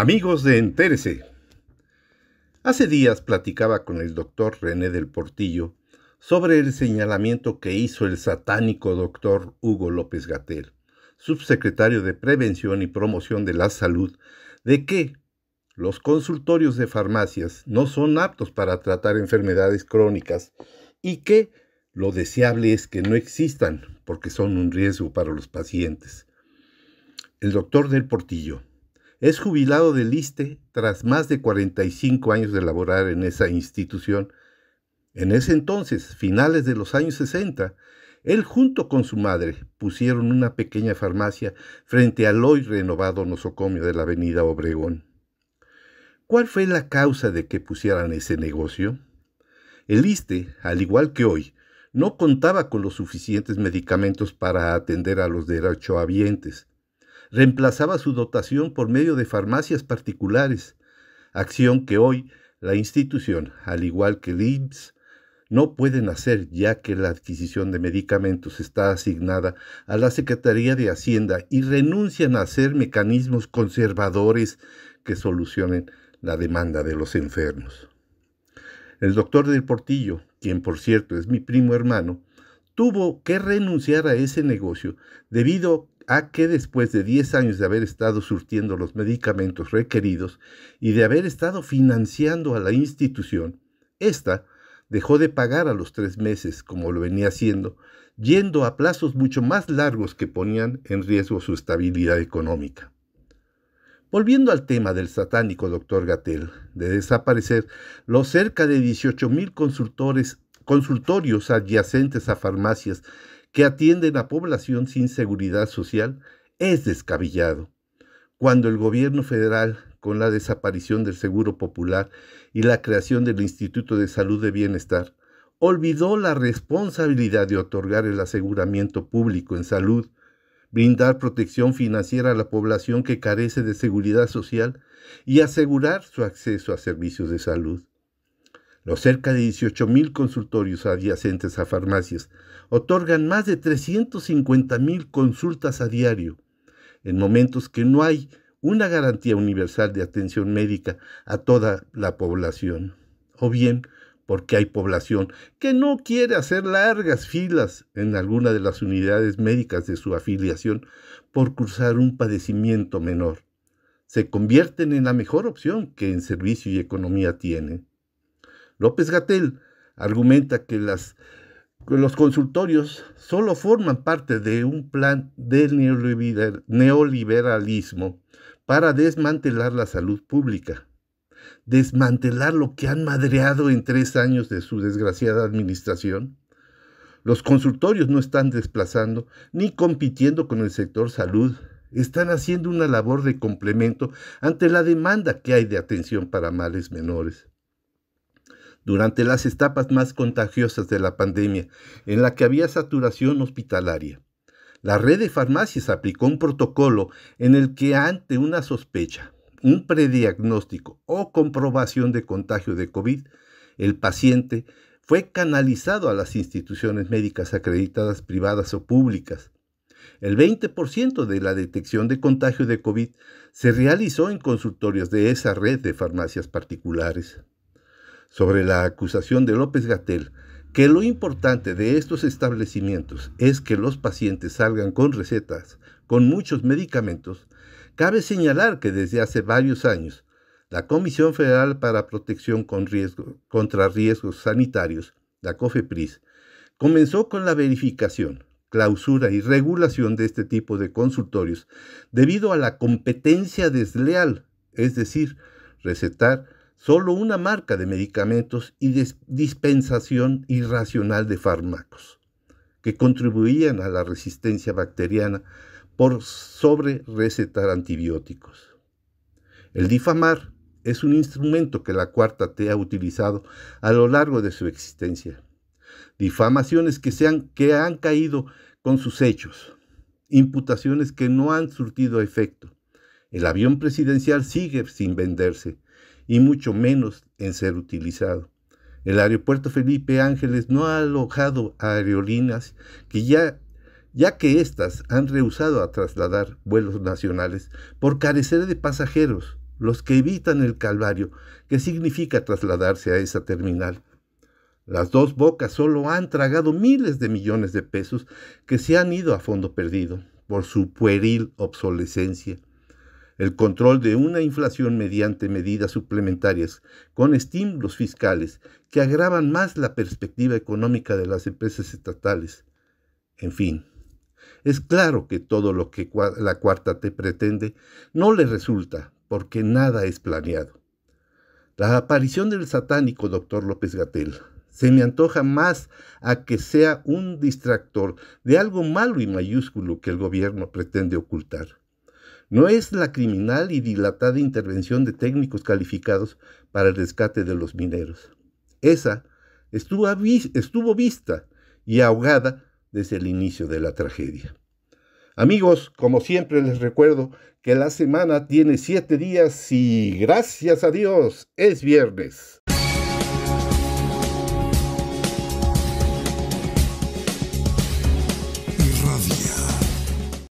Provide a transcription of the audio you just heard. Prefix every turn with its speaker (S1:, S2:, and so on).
S1: Amigos de Entérese. Hace días platicaba con el doctor René del Portillo sobre el señalamiento que hizo el satánico doctor Hugo López Gatel, subsecretario de Prevención y Promoción de la Salud, de que los consultorios de farmacias no son aptos para tratar enfermedades crónicas y que lo deseable es que no existan porque son un riesgo para los pacientes. El doctor del Portillo es jubilado del Liste tras más de 45 años de laborar en esa institución. En ese entonces, finales de los años 60, él junto con su madre pusieron una pequeña farmacia frente al hoy renovado nosocomio de la avenida Obregón. ¿Cuál fue la causa de que pusieran ese negocio? El ISTE, al igual que hoy, no contaba con los suficientes medicamentos para atender a los derechohabientes reemplazaba su dotación por medio de farmacias particulares, acción que hoy la institución, al igual que el IMSS, no pueden hacer ya que la adquisición de medicamentos está asignada a la Secretaría de Hacienda y renuncian a hacer mecanismos conservadores que solucionen la demanda de los enfermos. El doctor del Portillo, quien por cierto es mi primo hermano, tuvo que renunciar a ese negocio debido a que después de 10 años de haber estado surtiendo los medicamentos requeridos y de haber estado financiando a la institución, ésta dejó de pagar a los tres meses como lo venía haciendo, yendo a plazos mucho más largos que ponían en riesgo su estabilidad económica. Volviendo al tema del satánico doctor Gatel, de desaparecer los cerca de 18 mil consultores consultorios adyacentes a farmacias que atienden a población sin seguridad social es descabellado. Cuando el gobierno federal, con la desaparición del Seguro Popular y la creación del Instituto de Salud de Bienestar, olvidó la responsabilidad de otorgar el aseguramiento público en salud, brindar protección financiera a la población que carece de seguridad social y asegurar su acceso a servicios de salud. Los cerca de 18.000 consultorios adyacentes a farmacias otorgan más de 350.000 consultas a diario, en momentos que no hay una garantía universal de atención médica a toda la población, o bien porque hay población que no quiere hacer largas filas en alguna de las unidades médicas de su afiliación por cursar un padecimiento menor. Se convierten en la mejor opción que en servicio y economía tienen. López Gatel argumenta que los consultorios solo forman parte de un plan del neoliberalismo para desmantelar la salud pública, desmantelar lo que han madreado en tres años de su desgraciada administración. Los consultorios no están desplazando ni compitiendo con el sector salud, están haciendo una labor de complemento ante la demanda que hay de atención para males menores durante las etapas más contagiosas de la pandemia, en la que había saturación hospitalaria. La red de farmacias aplicó un protocolo en el que ante una sospecha, un prediagnóstico o comprobación de contagio de COVID, el paciente fue canalizado a las instituciones médicas acreditadas privadas o públicas. El 20% de la detección de contagio de COVID se realizó en consultorios de esa red de farmacias particulares sobre la acusación de López Gatel que lo importante de estos establecimientos es que los pacientes salgan con recetas, con muchos medicamentos, cabe señalar que desde hace varios años la Comisión Federal para Protección contra Riesgos Sanitarios, la COFEPRIS, comenzó con la verificación, clausura y regulación de este tipo de consultorios debido a la competencia desleal, es decir, recetar solo una marca de medicamentos y dispensación irracional de fármacos, que contribuían a la resistencia bacteriana por sobre recetar antibióticos. El difamar es un instrumento que la cuarta T ha utilizado a lo largo de su existencia. Difamaciones que, sean, que han caído con sus hechos, imputaciones que no han surtido efecto. El avión presidencial sigue sin venderse, y mucho menos en ser utilizado. El aeropuerto Felipe Ángeles no ha alojado a aerolíneas que ya, ya que éstas han rehusado a trasladar vuelos nacionales por carecer de pasajeros, los que evitan el calvario que significa trasladarse a esa terminal. Las dos bocas solo han tragado miles de millones de pesos que se han ido a fondo perdido por su pueril obsolescencia el control de una inflación mediante medidas suplementarias con estímulos fiscales que agravan más la perspectiva económica de las empresas estatales. En fin, es claro que todo lo que la cuarta te pretende no le resulta porque nada es planeado. La aparición del satánico doctor López Gatel se me antoja más a que sea un distractor de algo malo y mayúsculo que el gobierno pretende ocultar no es la criminal y dilatada intervención de técnicos calificados para el rescate de los mineros. Esa estuvo, estuvo vista y ahogada desde el inicio de la tragedia. Amigos, como siempre les recuerdo que la semana tiene siete días y gracias a Dios es viernes.